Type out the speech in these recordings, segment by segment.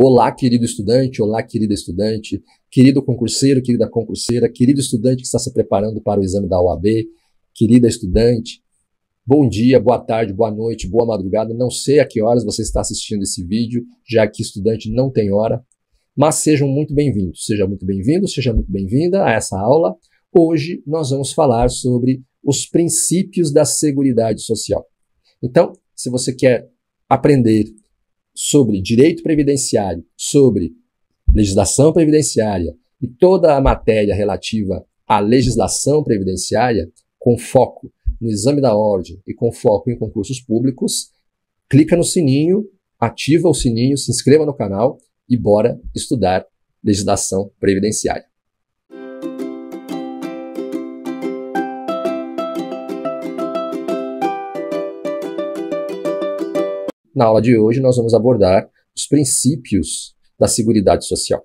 Olá, querido estudante, olá, querida estudante, querido concurseiro, querida concurseira, querido estudante que está se preparando para o exame da OAB, querida estudante, bom dia, boa tarde, boa noite, boa madrugada. Não sei a que horas você está assistindo esse vídeo, já que estudante não tem hora, mas sejam muito bem-vindos. Seja muito bem-vindo, seja muito bem-vinda a essa aula. Hoje nós vamos falar sobre os princípios da Seguridade Social. Então, se você quer aprender sobre direito previdenciário, sobre legislação previdenciária e toda a matéria relativa à legislação previdenciária, com foco no exame da ordem e com foco em concursos públicos, clica no sininho, ativa o sininho, se inscreva no canal e bora estudar legislação previdenciária. Na aula de hoje, nós vamos abordar os princípios da Seguridade Social,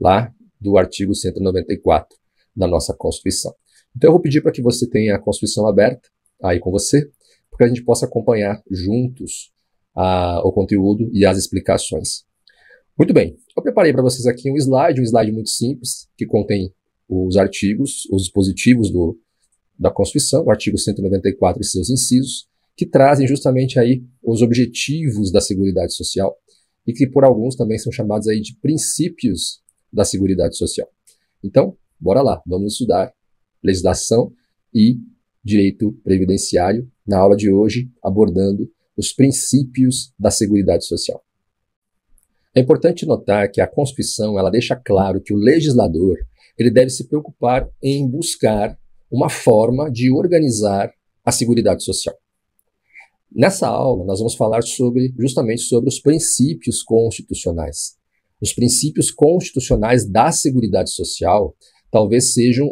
lá do artigo 194 da nossa Constituição. Então, eu vou pedir para que você tenha a Constituição aberta aí com você, para que a gente possa acompanhar juntos a, o conteúdo e as explicações. Muito bem, eu preparei para vocês aqui um slide, um slide muito simples, que contém os artigos, os dispositivos do, da Constituição, o artigo 194 e seus incisos, que trazem justamente aí os objetivos da Seguridade Social e que por alguns também são chamados aí de princípios da Seguridade Social. Então, bora lá, vamos estudar legislação e direito previdenciário na aula de hoje, abordando os princípios da Seguridade Social. É importante notar que a Constituição ela deixa claro que o legislador ele deve se preocupar em buscar uma forma de organizar a Seguridade Social. Nessa aula, nós vamos falar sobre justamente sobre os princípios constitucionais. Os princípios constitucionais da Seguridade Social talvez sejam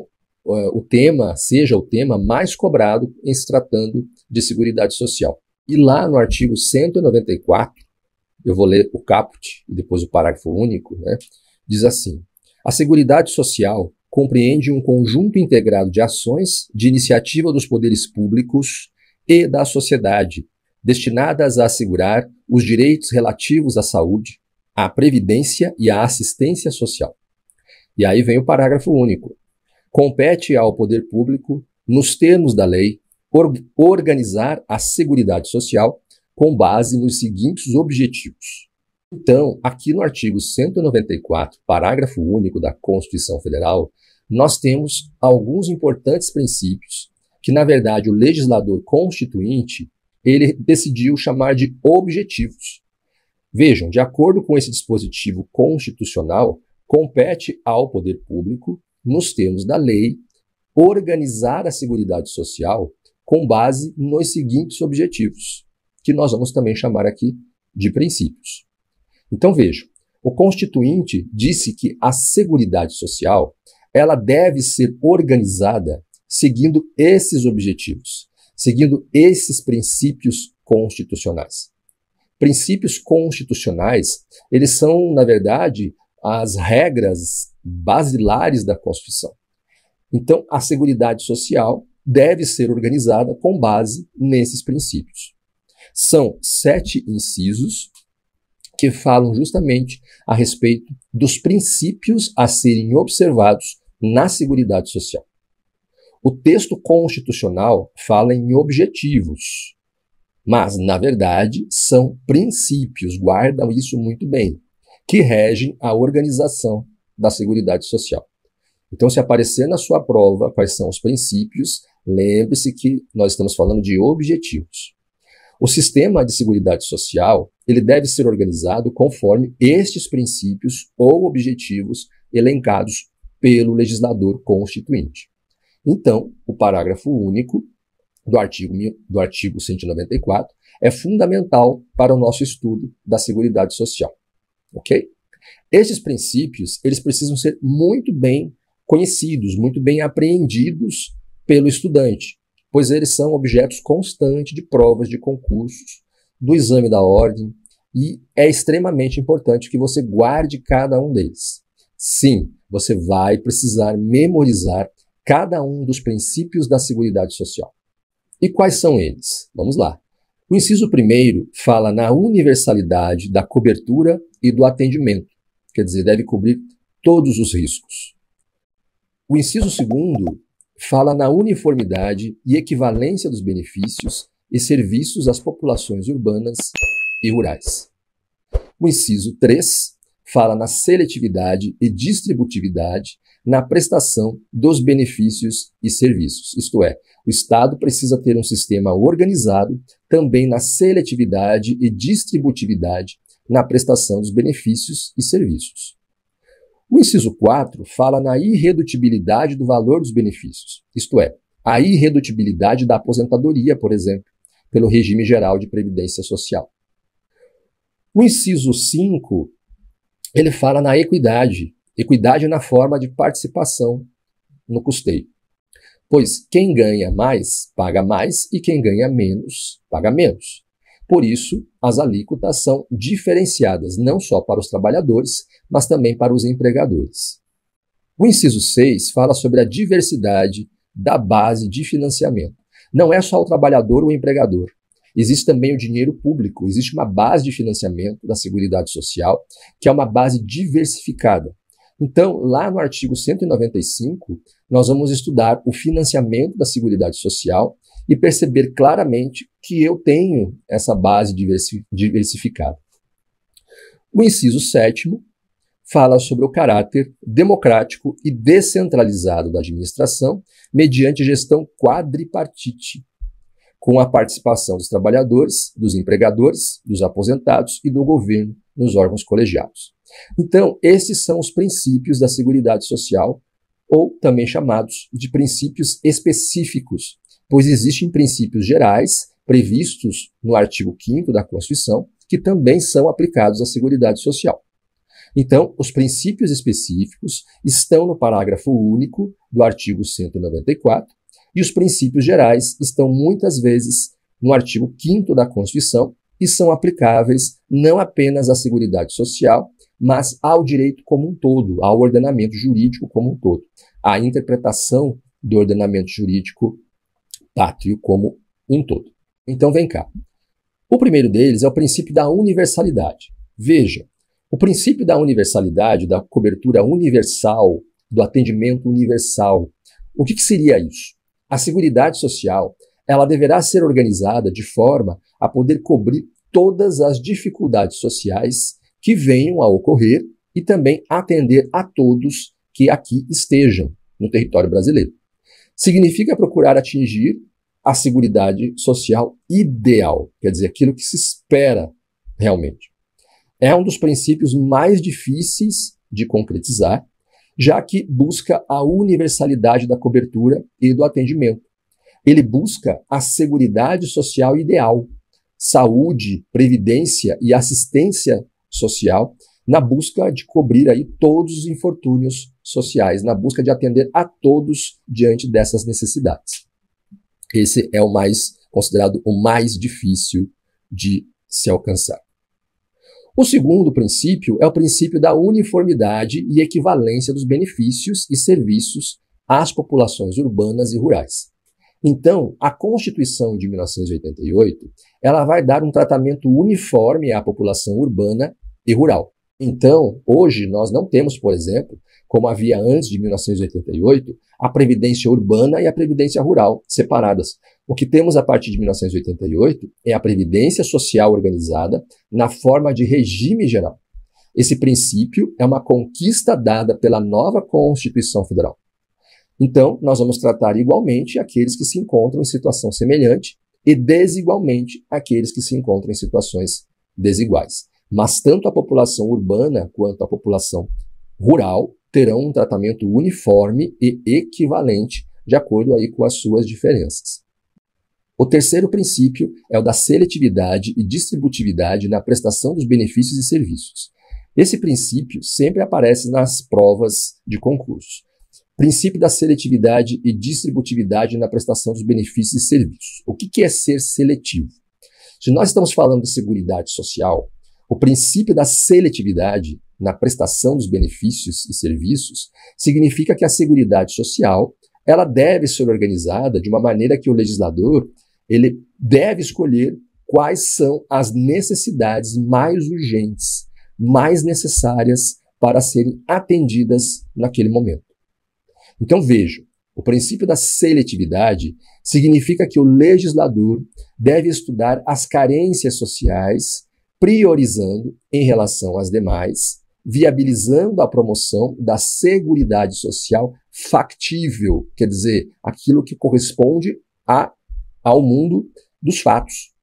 uh, o tema, seja o tema mais cobrado em se tratando de Seguridade Social. E lá no artigo 194, eu vou ler o caput e depois o parágrafo único, né, diz assim: A Seguridade Social compreende um conjunto integrado de ações de iniciativa dos poderes públicos e da sociedade, destinadas a assegurar os direitos relativos à saúde, à previdência e à assistência social. E aí vem o parágrafo único. Compete ao poder público, nos termos da lei, or organizar a Seguridade Social com base nos seguintes objetivos. Então, aqui no artigo 194, parágrafo único da Constituição Federal, nós temos alguns importantes princípios que na verdade o legislador constituinte ele decidiu chamar de objetivos. Vejam, de acordo com esse dispositivo constitucional, compete ao poder público, nos termos da lei, organizar a seguridade social com base nos seguintes objetivos, que nós vamos também chamar aqui de princípios. Então vejam, o constituinte disse que a seguridade social, ela deve ser organizada seguindo esses objetivos, seguindo esses princípios constitucionais. Princípios constitucionais, eles são, na verdade, as regras basilares da Constituição. Então, a Seguridade Social deve ser organizada com base nesses princípios. São sete incisos que falam justamente a respeito dos princípios a serem observados na Seguridade Social. O texto constitucional fala em objetivos, mas, na verdade, são princípios, guardam isso muito bem, que regem a organização da Seguridade Social. Então, se aparecer na sua prova quais são os princípios, lembre-se que nós estamos falando de objetivos. O sistema de seguridade social, ele deve ser organizado conforme estes princípios ou objetivos elencados pelo legislador constituinte. Então, o parágrafo único do artigo, do artigo 194 é fundamental para o nosso estudo da Seguridade Social. Ok? Esses princípios, eles precisam ser muito bem conhecidos, muito bem apreendidos pelo estudante, pois eles são objetos constantes de provas de concursos, do exame da ordem, e é extremamente importante que você guarde cada um deles. Sim, você vai precisar memorizar cada um dos princípios da Seguridade Social. E quais são eles? Vamos lá. O inciso primeiro fala na universalidade da cobertura e do atendimento, quer dizer, deve cobrir todos os riscos. O inciso segundo fala na uniformidade e equivalência dos benefícios e serviços às populações urbanas e rurais. O inciso 3 fala na seletividade e distributividade na prestação dos benefícios e serviços. Isto é, o Estado precisa ter um sistema organizado também na seletividade e distributividade na prestação dos benefícios e serviços. O inciso 4 fala na irredutibilidade do valor dos benefícios, isto é, a irredutibilidade da aposentadoria, por exemplo, pelo regime geral de previdência social. O inciso 5 ele fala na equidade Equidade na forma de participação no custeio. Pois quem ganha mais, paga mais, e quem ganha menos, paga menos. Por isso, as alíquotas são diferenciadas não só para os trabalhadores, mas também para os empregadores. O inciso 6 fala sobre a diversidade da base de financiamento. Não é só o trabalhador ou o empregador. Existe também o dinheiro público, existe uma base de financiamento da Seguridade Social, que é uma base diversificada. Então, lá no artigo 195, nós vamos estudar o financiamento da Seguridade Social e perceber claramente que eu tenho essa base diversificada. O inciso sétimo fala sobre o caráter democrático e descentralizado da administração mediante gestão quadripartite, com a participação dos trabalhadores, dos empregadores, dos aposentados e do governo nos órgãos colegiados. Então, esses são os princípios da Seguridade Social, ou também chamados de princípios específicos, pois existem princípios gerais previstos no artigo 5 da Constituição, que também são aplicados à Seguridade Social. Então, os princípios específicos estão no parágrafo único do artigo 194 e os princípios gerais estão muitas vezes no artigo 5 da Constituição e são aplicáveis não apenas à Seguridade Social, mas ao direito como um todo, ao ordenamento jurídico como um todo. à interpretação do ordenamento jurídico pátrio como um todo. Então vem cá. O primeiro deles é o princípio da universalidade. Veja, o princípio da universalidade, da cobertura universal, do atendimento universal. O que, que seria isso? A Seguridade Social ela deverá ser organizada de forma a poder cobrir todas as dificuldades sociais que venham a ocorrer e também atender a todos que aqui estejam no território brasileiro. Significa procurar atingir a seguridade social ideal, quer dizer, aquilo que se espera realmente. É um dos princípios mais difíceis de concretizar, já que busca a universalidade da cobertura e do atendimento. Ele busca a seguridade social ideal, saúde, previdência e assistência social, na busca de cobrir aí todos os infortúnios sociais, na busca de atender a todos diante dessas necessidades. Esse é o mais considerado o mais difícil de se alcançar. O segundo princípio é o princípio da uniformidade e equivalência dos benefícios e serviços às populações urbanas e rurais. Então, a Constituição de 1988, ela vai dar um tratamento uniforme à população urbana e rural. Então, hoje nós não temos, por exemplo, como havia antes de 1988, a previdência urbana e a previdência rural separadas. O que temos a partir de 1988 é a previdência social organizada na forma de regime geral. Esse princípio é uma conquista dada pela nova Constituição Federal. Então, nós vamos tratar igualmente aqueles que se encontram em situação semelhante e desigualmente aqueles que se encontram em situações desiguais. Mas tanto a população urbana quanto a população rural terão um tratamento uniforme e equivalente, de acordo aí com as suas diferenças. O terceiro princípio é o da seletividade e distributividade na prestação dos benefícios e serviços. Esse princípio sempre aparece nas provas de concurso. Princípio da seletividade e distributividade na prestação dos benefícios e serviços. O que é ser seletivo? Se nós estamos falando de segurança social, o princípio da seletividade na prestação dos benefícios e serviços significa que a Seguridade Social ela deve ser organizada de uma maneira que o legislador ele deve escolher quais são as necessidades mais urgentes, mais necessárias para serem atendidas naquele momento. Então vejo, o princípio da seletividade significa que o legislador deve estudar as carências sociais priorizando em relação às demais, viabilizando a promoção da segurança social factível, quer dizer, aquilo que corresponde a, ao mundo dos fatos.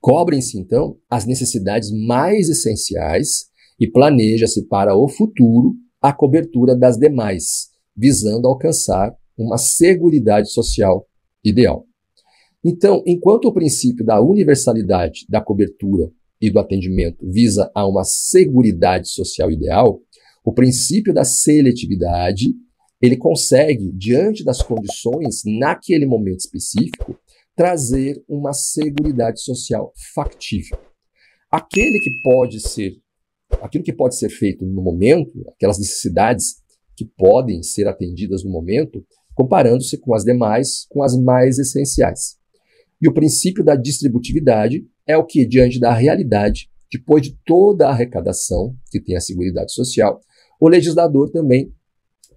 Cobrem-se, então, as necessidades mais essenciais e planeja-se para o futuro a cobertura das demais, visando alcançar uma segurança social ideal. Então, enquanto o princípio da universalidade da cobertura e do atendimento visa a uma seguridade social ideal, o princípio da seletividade ele consegue, diante das condições, naquele momento específico, trazer uma seguridade social factível. Aquele que pode ser, aquilo que pode ser feito no momento, aquelas necessidades que podem ser atendidas no momento, comparando-se com as demais, com as mais essenciais. E o princípio da distributividade é o que, diante da realidade, depois de toda a arrecadação que tem a Seguridade Social, o legislador também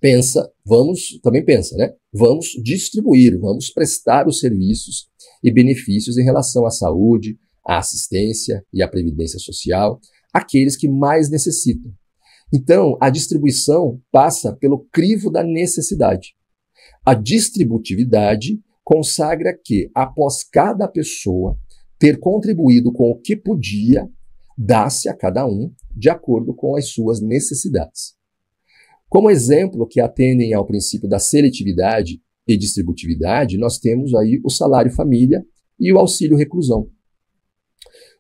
pensa, vamos, também pensa, né? Vamos distribuir, vamos prestar os serviços e benefícios em relação à saúde, à assistência e à previdência social àqueles que mais necessitam. Então, a distribuição passa pelo crivo da necessidade. A distributividade consagra que, após cada pessoa ter contribuído com o que podia, dá-se a cada um de acordo com as suas necessidades. Como exemplo que atendem ao princípio da seletividade e distributividade, nós temos aí o salário família e o auxílio reclusão.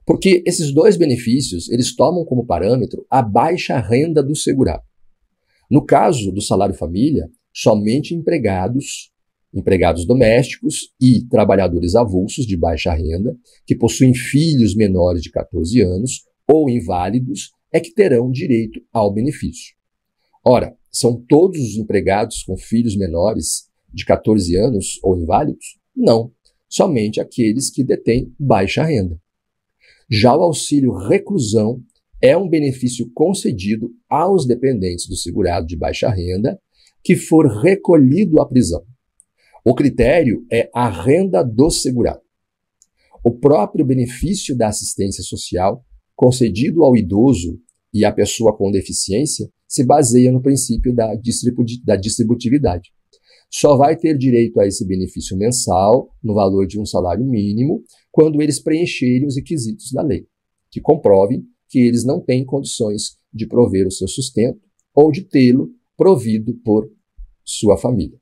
Porque esses dois benefícios, eles tomam como parâmetro a baixa renda do segurado. No caso do salário família, somente empregados empregados domésticos e trabalhadores avulsos de baixa renda, que possuem filhos menores de 14 anos ou inválidos, é que terão direito ao benefício. Ora, são todos os empregados com filhos menores de 14 anos ou inválidos? Não, somente aqueles que detêm baixa renda. Já o auxílio reclusão é um benefício concedido aos dependentes do segurado de baixa renda que for recolhido à prisão. O critério é a renda do segurado. O próprio benefício da assistência social concedido ao idoso e à pessoa com deficiência se baseia no princípio da, distributividade. Só vai ter direito a esse benefício mensal, no valor de um salário mínimo, quando eles preencherem os requisitos da lei, que comprovem que eles não têm condições de prover o seu sustento ou de tê-lo provido por sua família.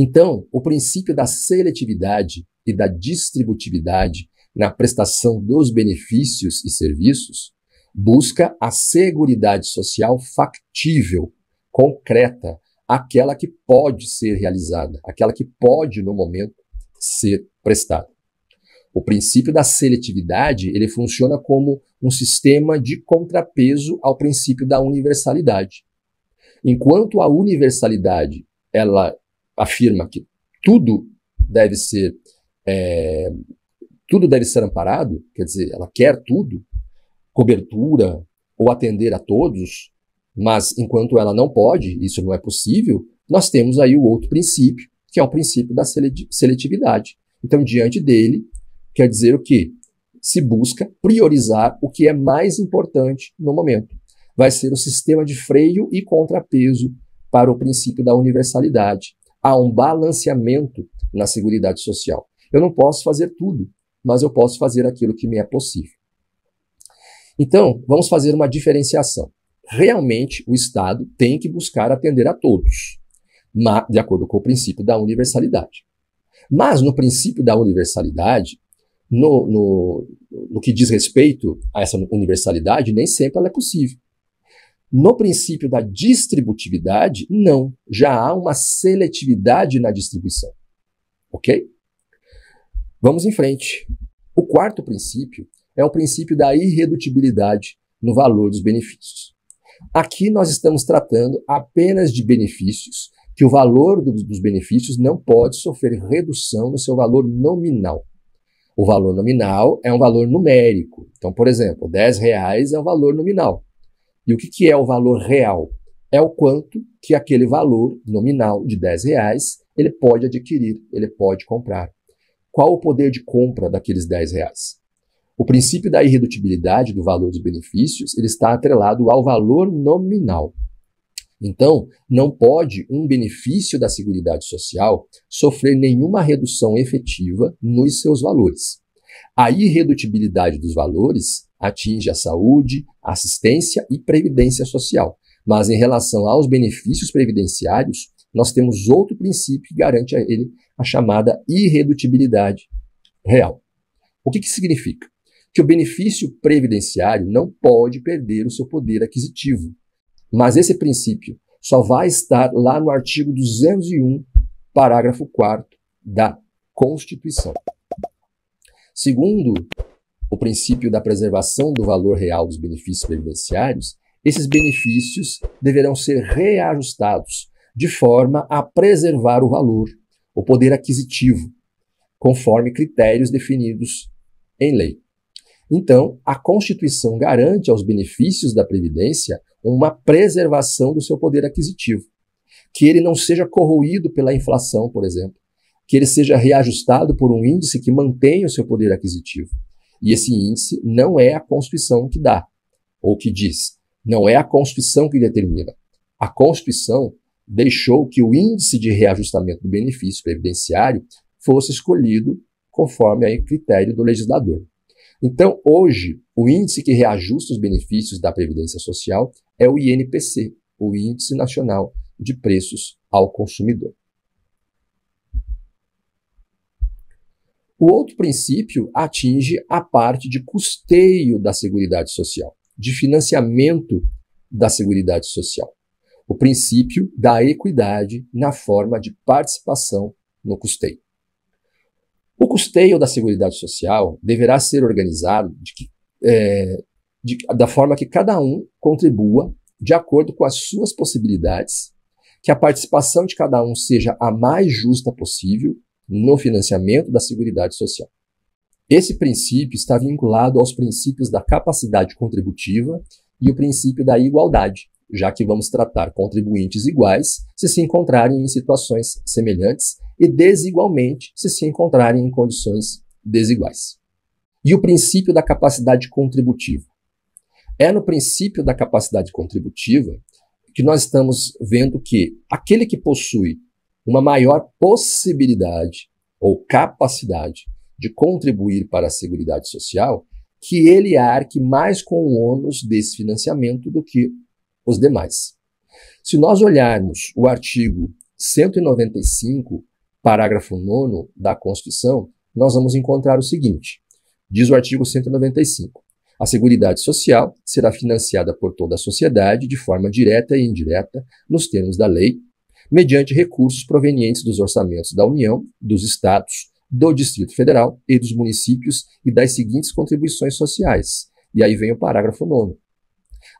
Então, o princípio da seletividade e da distributividade na prestação dos benefícios e serviços busca a seguridade social factível, concreta, aquela que pode ser realizada, aquela que pode, no momento, ser prestada. O princípio da seletividade ele funciona como um sistema de contrapeso ao princípio da universalidade. Enquanto a universalidade ela afirma que tudo deve ser é, tudo deve ser amparado, quer dizer, ela quer tudo, cobertura ou atender a todos, mas enquanto ela não pode, isso não é possível, nós temos aí o outro princípio, que é o princípio da seletividade. Então, diante dele, quer dizer o que? Se busca priorizar o que é mais importante no momento. Vai ser o sistema de freio e contrapeso para o princípio da universalidade. Há um balanceamento na Seguridade Social. Eu não posso fazer tudo, mas eu posso fazer aquilo que me é possível. Então, vamos fazer uma diferenciação. Realmente, o Estado tem que buscar atender a todos, de acordo com o princípio da universalidade. Mas, no princípio da universalidade, no, no, no que diz respeito a essa universalidade, nem sempre ela é possível. No princípio da distributividade, não. Já há uma seletividade na distribuição. Ok? Vamos em frente. O quarto princípio é o princípio da irredutibilidade no valor dos benefícios. Aqui nós estamos tratando apenas de benefícios, que o valor dos benefícios não pode sofrer redução no seu valor nominal. O valor nominal é um valor numérico. Então, por exemplo, 10 reais é um valor nominal. E o que, que é o valor real? É o quanto que aquele valor nominal de 10 reais ele pode adquirir, ele pode comprar. Qual o poder de compra daqueles 10 reais? O princípio da irredutibilidade do valor dos benefícios ele está atrelado ao valor nominal. Então, não pode um benefício da Seguridade Social sofrer nenhuma redução efetiva nos seus valores. A irredutibilidade dos valores atinge a saúde, assistência e previdência social. Mas em relação aos benefícios previdenciários, nós temos outro princípio que garante a ele a chamada irredutibilidade real. O que, que significa? Que o benefício previdenciário não pode perder o seu poder aquisitivo. Mas esse princípio só vai estar lá no artigo 201, parágrafo 4 da Constituição. Segundo o princípio da preservação do valor real dos benefícios previdenciários, esses benefícios deverão ser reajustados de forma a preservar o valor, o poder aquisitivo, conforme critérios definidos em lei. Então, a Constituição garante aos benefícios da Previdência uma preservação do seu poder aquisitivo. Que ele não seja corroído pela inflação, por exemplo. Que ele seja reajustado por um índice que mantenha o seu poder aquisitivo. E esse índice não é a Constituição que dá, ou que diz. Não é a Constituição que determina. A Constituição deixou que o índice de reajustamento do benefício previdenciário fosse escolhido conforme o critério do legislador. Então, hoje, o índice que reajusta os benefícios da Previdência Social é o INPC, o Índice Nacional de Preços ao Consumidor. O outro princípio atinge a parte de custeio da Seguridade Social, de financiamento da Seguridade Social. O princípio da equidade na forma de participação no custeio. O custeio da Seguridade Social deverá ser organizado de que, é, de, da forma que cada um contribua de acordo com as suas possibilidades, que a participação de cada um seja a mais justa possível no financiamento da Seguridade Social. Esse princípio está vinculado aos princípios da capacidade contributiva e o princípio da igualdade, já que vamos tratar contribuintes iguais se se encontrarem em situações semelhantes e desigualmente se se encontrarem em condições desiguais. E o princípio da capacidade contributiva. É no princípio da capacidade contributiva que nós estamos vendo que aquele que possui uma maior possibilidade ou capacidade de contribuir para a Seguridade Social, que ele arque mais com o ônus desse financiamento do que os demais. Se nós olharmos o artigo 195, parágrafo 9 da Constituição, nós vamos encontrar o seguinte: diz o artigo 195. A Seguridade Social será financiada por toda a sociedade de forma direta e indireta, nos termos da lei, mediante recursos provenientes dos orçamentos da União, dos Estados, do Distrito Federal e dos municípios e das seguintes contribuições sociais. E aí vem o parágrafo 9.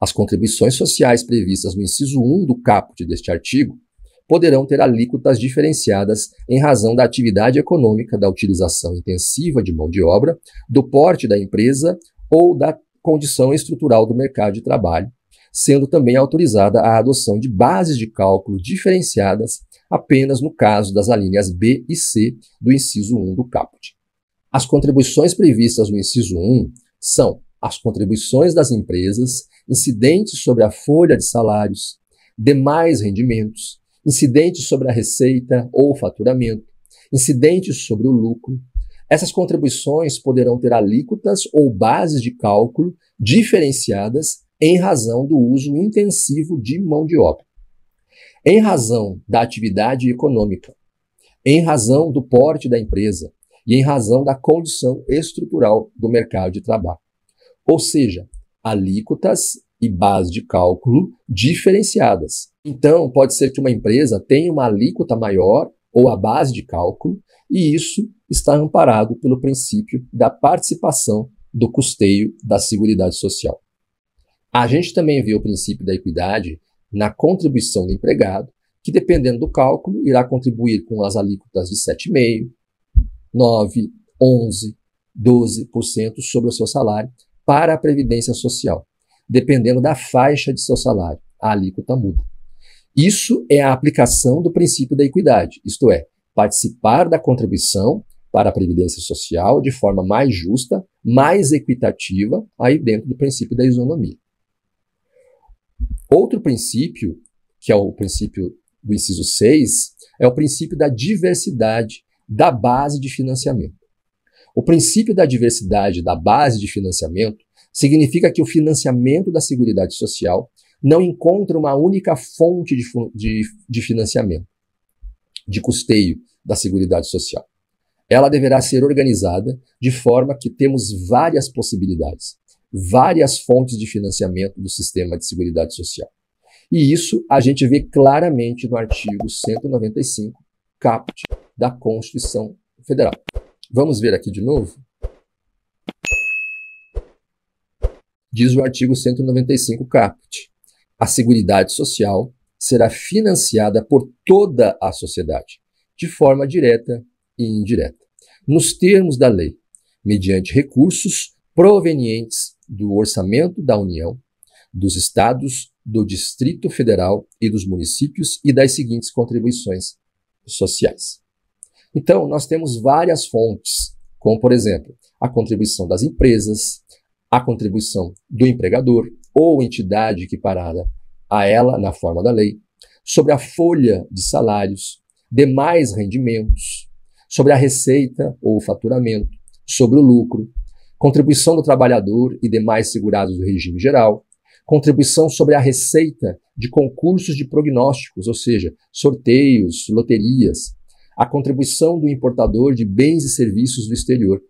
As contribuições sociais previstas no inciso 1 do caput deste artigo poderão ter alíquotas diferenciadas em razão da atividade econômica, da utilização intensiva de mão de obra, do porte da empresa ou da condição estrutural do mercado de trabalho, sendo também autorizada a adoção de bases de cálculo diferenciadas apenas no caso das alíneas B e C do inciso 1 do caput. As contribuições previstas no inciso 1 são as contribuições das empresas incidentes sobre a folha de salários, demais rendimentos, incidentes sobre a receita ou faturamento, incidentes sobre o lucro. Essas contribuições poderão ter alíquotas ou bases de cálculo diferenciadas em razão do uso intensivo de mão de obra, em razão da atividade econômica, em razão do porte da empresa e em razão da condição estrutural do mercado de trabalho. Ou seja, alíquotas e base de cálculo diferenciadas. Então, pode ser que uma empresa tenha uma alíquota maior ou a base de cálculo, e isso está amparado pelo princípio da participação do custeio da Seguridade Social. A gente também vê o princípio da equidade na contribuição do empregado, que dependendo do cálculo, irá contribuir com as alíquotas de 7,5%, 9%, 11%, 12% sobre o seu salário para a Previdência Social. Dependendo da faixa de seu salário, a alíquota muda. Isso é a aplicação do princípio da equidade, isto é, participar da contribuição para a Previdência Social de forma mais justa, mais equitativa, aí dentro do princípio da isonomia. Outro princípio, que é o princípio do inciso 6, é o princípio da diversidade da base de financiamento. O princípio da diversidade da base de financiamento significa que o financiamento da Seguridade Social não encontra uma única fonte de, de, de financiamento, de custeio da Seguridade Social. Ela deverá ser organizada de forma que temos várias possibilidades, várias fontes de financiamento do sistema de seguridade social. E isso a gente vê claramente no artigo 195, caput da Constituição Federal. Vamos ver aqui de novo? Diz o artigo 195, caput. A Seguridade Social será financiada por toda a sociedade, de forma direta e indireta, nos termos da lei, mediante recursos provenientes do orçamento da União, dos estados, do Distrito Federal e dos municípios e das seguintes contribuições sociais. Então, nós temos várias fontes, como, por exemplo, a contribuição das empresas, a contribuição do empregador ou entidade equiparada a ela na forma da lei, sobre a folha de salários, demais rendimentos, sobre a receita ou faturamento, sobre o lucro, contribuição do trabalhador e demais segurados do regime geral, contribuição sobre a receita de concursos de prognósticos, ou seja, sorteios, loterias, a contribuição do importador de bens e serviços do exterior.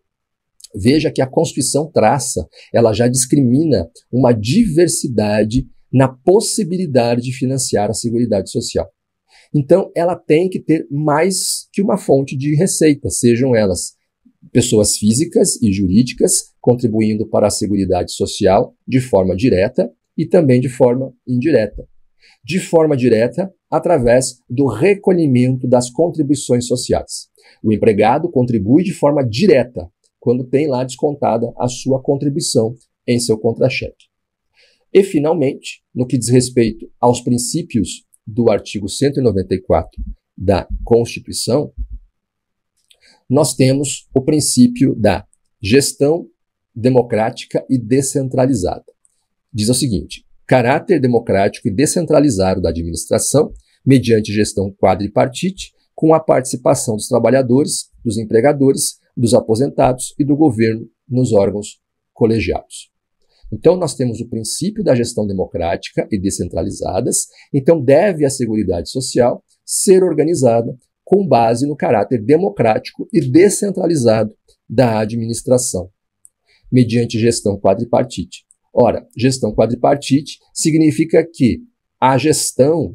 Veja que a Constituição traça, ela já discrimina uma diversidade na possibilidade de financiar a Seguridade Social. Então, ela tem que ter mais que uma fonte de receita, sejam elas pessoas físicas e jurídicas contribuindo para a Seguridade Social de forma direta e também de forma indireta. De forma direta, através do recolhimento das contribuições sociais. O empregado contribui de forma direta quando tem lá descontada a sua contribuição em seu contra-cheque. E, finalmente, no que diz respeito aos princípios do artigo 194 da Constituição, nós temos o princípio da gestão democrática e descentralizada. Diz o seguinte: caráter democrático e descentralizado da administração, mediante gestão quadripartite, com a participação dos trabalhadores, dos empregadores, dos aposentados e do governo nos órgãos colegiados. Então, nós temos o princípio da gestão democrática e descentralizadas, então deve a Seguridade Social ser organizada com base no caráter democrático e descentralizado da administração, mediante gestão quadripartite. Ora, gestão quadripartite significa que a gestão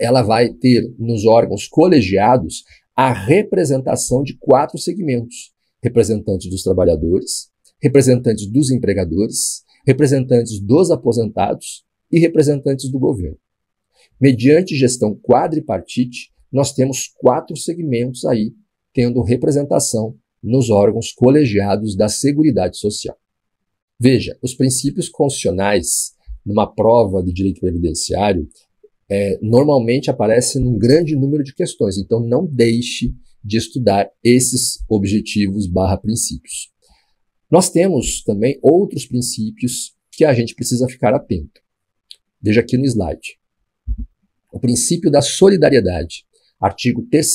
ela vai ter nos órgãos colegiados a representação de quatro segmentos: representantes dos trabalhadores, representantes dos empregadores, representantes dos aposentados e representantes do governo. Mediante gestão quadripartite, nós temos quatro segmentos aí tendo representação nos órgãos colegiados da Seguridade Social. Veja, os princípios constitucionais numa prova de direito previdenciário é, normalmente aparecem num grande número de questões, então não deixe de estudar esses objetivos barra princípios. Nós temos também outros princípios que a gente precisa ficar atento. Veja aqui no slide. O princípio da solidariedade artigo 3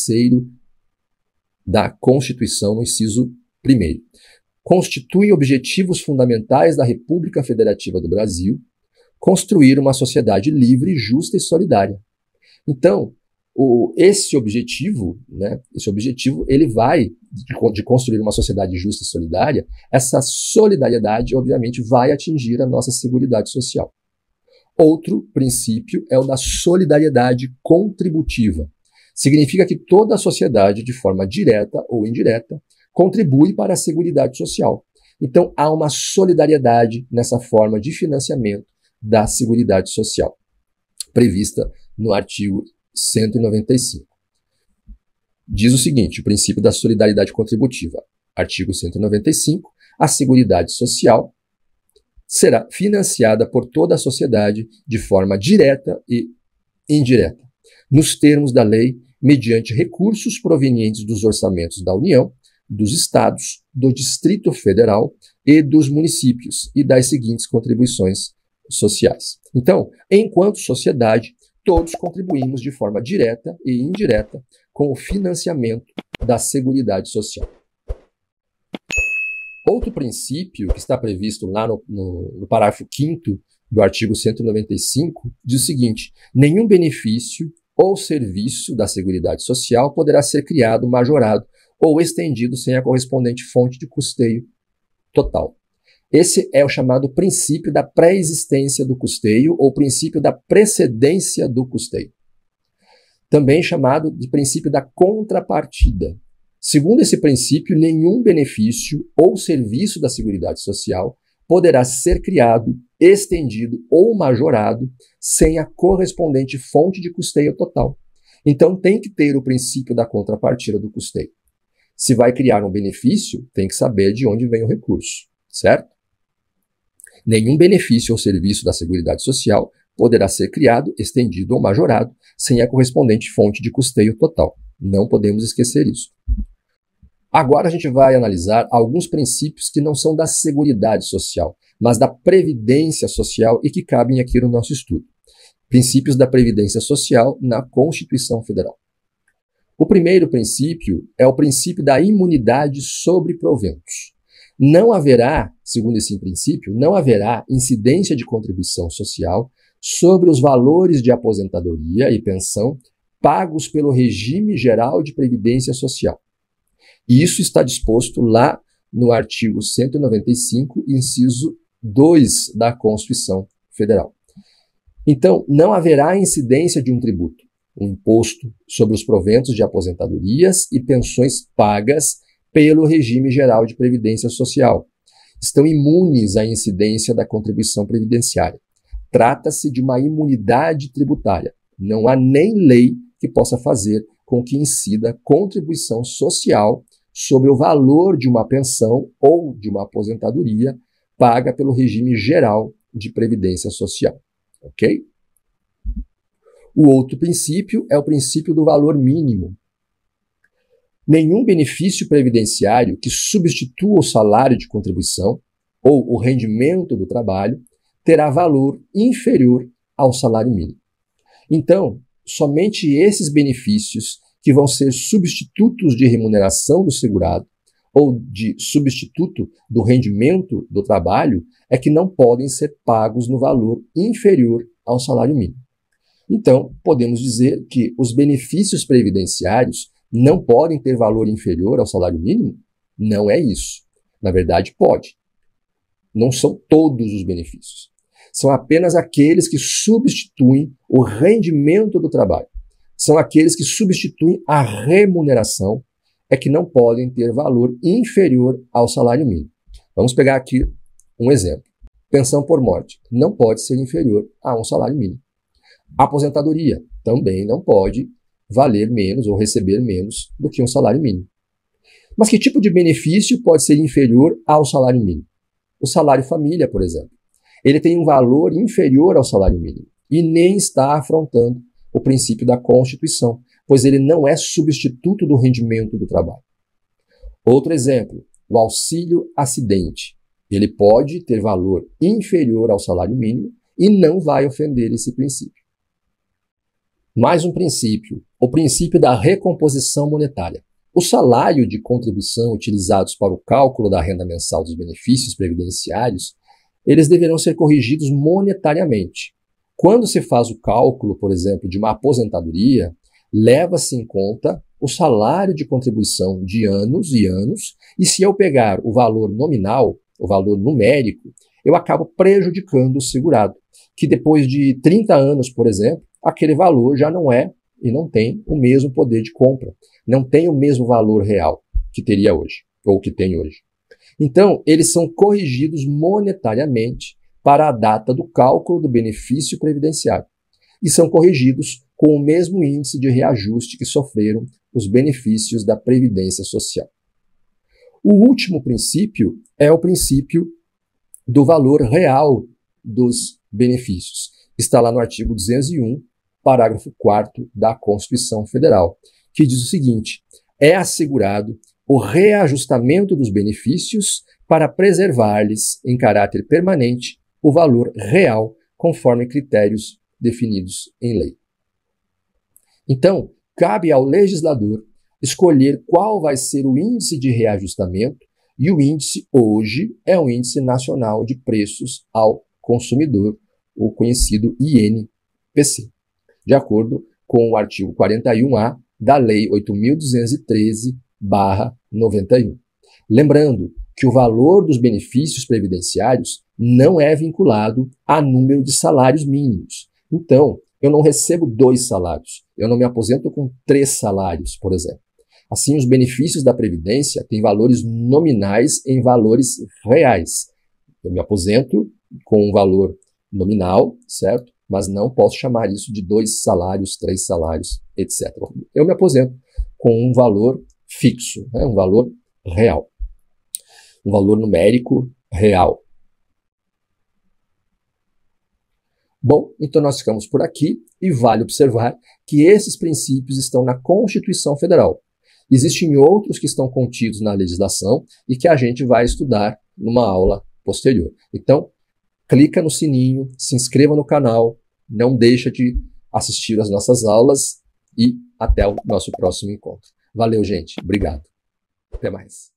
da Constituição, no inciso 1. Constitui objetivos fundamentais da República Federativa do Brasil construir uma sociedade livre, justa e solidária. Então, o, esse objetivo, né, esse objetivo, ele vai de, de, construir uma sociedade justa e solidária, essa solidariedade, obviamente, vai atingir a nossa segurança social. Outro princípio é o da solidariedade contributiva significa que toda a sociedade, de forma direta ou indireta, contribui para a Seguridade Social. Então, há uma solidariedade nessa forma de financiamento da Seguridade Social, prevista no artigo 195. Diz o seguinte: o princípio da solidariedade contributiva. Artigo 195. A Seguridade Social será financiada por toda a sociedade de forma direta e indireta nos termos da lei, mediante recursos provenientes dos orçamentos da União, dos Estados, do Distrito Federal e dos municípios e das seguintes contribuições sociais. Então, enquanto sociedade, todos contribuímos de forma direta e indireta com o financiamento da Seguridade Social. Outro princípio que está previsto lá no, no, no parágrafo 5 do artigo 195 diz o seguinte: nenhum benefício ou serviço da Seguridade Social poderá ser criado, majorado ou estendido sem a correspondente fonte de custeio total. Esse é o chamado princípio da pré-existência do custeio ou princípio da precedência do custeio, também chamado de princípio da contrapartida. Segundo esse princípio, nenhum benefício ou serviço da Seguridade Social poderá ser criado, estendido ou majorado sem a correspondente fonte de custeio total. Então tem que ter o princípio da contrapartida do custeio. Se vai criar um benefício, tem que saber de onde vem o recurso, certo? Nenhum benefício ou serviço da Seguridade Social poderá ser criado, estendido ou majorado sem a correspondente fonte de custeio total. Não podemos esquecer isso. Agora a gente vai analisar alguns princípios que não são da Seguridade Social, mas da Previdência Social e que cabem aqui no nosso estudo. Princípios da Previdência Social na Constituição Federal. O primeiro princípio é o princípio da imunidade sobre proventos. Não haverá, segundo esse princípio, não haverá incidência de contribuição social sobre os valores de aposentadoria e pensão pagos pelo regime geral de previdência social, e isso está disposto lá no artigo 195, inciso 2 da Constituição Federal. Então, não haverá incidência de um tributo, um imposto sobre os proventos de aposentadorias e pensões pagas pelo regime geral de previdência social. Estão imunes à incidência da contribuição previdenciária. Trata-se de uma imunidade tributária. Não há nem lei que possa fazer com que incida contribuição social sobre o valor de uma pensão ou de uma aposentadoria paga pelo regime geral de previdência social. Ok? O outro princípio é o princípio do valor mínimo. Nenhum benefício previdenciário que substitua o salário de contribuição ou o rendimento do trabalho terá valor inferior ao salário mínimo. Então, somente esses benefícios que vão ser substitutos de remuneração do segurado ou de substituto do rendimento do trabalho é que não podem ser pagos no valor inferior ao salário mínimo. Então, podemos dizer que os benefícios previdenciários não podem ter valor inferior ao salário mínimo? Não é isso. Na verdade, pode. Não são todos os benefícios. São apenas aqueles que substituem o rendimento do trabalho são aqueles que substituem a remuneração, é que não podem ter valor inferior ao salário mínimo. Vamos pegar aqui um exemplo. Pensão por morte não pode ser inferior a um salário mínimo. Aposentadoria também não pode valer menos ou receber menos do que um salário mínimo. Mas que tipo de benefício pode ser inferior ao salário mínimo? O salário família, por exemplo. Ele tem um valor inferior ao salário mínimo e nem está afrontando o princípio da Constituição, pois ele não é substituto do rendimento do trabalho. Outro exemplo, o auxílio acidente. Ele pode ter valor inferior ao salário mínimo e não vai ofender esse princípio. Mais um princípio, o princípio da recomposição monetária. O salário de contribuição utilizados para o cálculo da renda mensal dos benefícios previdenciários, eles deverão ser corrigidos monetariamente, quando se faz o cálculo, por exemplo, de uma aposentadoria, leva-se em conta o salário de contribuição de anos e anos, e se eu pegar o valor nominal, o valor numérico, eu acabo prejudicando o segurado, que depois de 30 anos, por exemplo, aquele valor já não é e não tem o mesmo poder de compra, não tem o mesmo valor real que teria hoje, ou que tem hoje. Então, eles são corrigidos monetariamente para a data do cálculo do benefício previdenciário e são corrigidos com o mesmo índice de reajuste que sofreram os benefícios da Previdência Social. O último princípio é o princípio do valor real dos benefícios. Está lá no artigo 201, parágrafo 4 da Constituição Federal, que diz o seguinte: é assegurado o reajustamento dos benefícios para preservar-lhes, em caráter permanente, o valor real conforme critérios definidos em lei. Então, cabe ao legislador escolher qual vai ser o índice de reajustamento, e o índice hoje é o Índice Nacional de Preços ao Consumidor, o conhecido INPC, de acordo com o artigo 41A da Lei 8.213-91. Lembrando que o valor dos benefícios previdenciários não é vinculado a número de salários mínimos. Então, eu não recebo dois salários, eu não me aposento com três salários, por exemplo. Assim, os benefícios da Previdência têm valores nominais em valores reais. Eu me aposento com um valor nominal, certo? Mas não posso chamar isso de dois salários, três salários, etc. Eu me aposento com um valor fixo, né? um valor real um valor numérico real. Bom, então nós ficamos por aqui e vale observar que esses princípios estão na Constituição Federal. Existem outros que estão contidos na legislação e que a gente vai estudar numa aula posterior. Então, clica no sininho, se inscreva no canal, não deixa de assistir às nossas aulas e até o nosso próximo encontro. Valeu, gente. Obrigado. Até mais.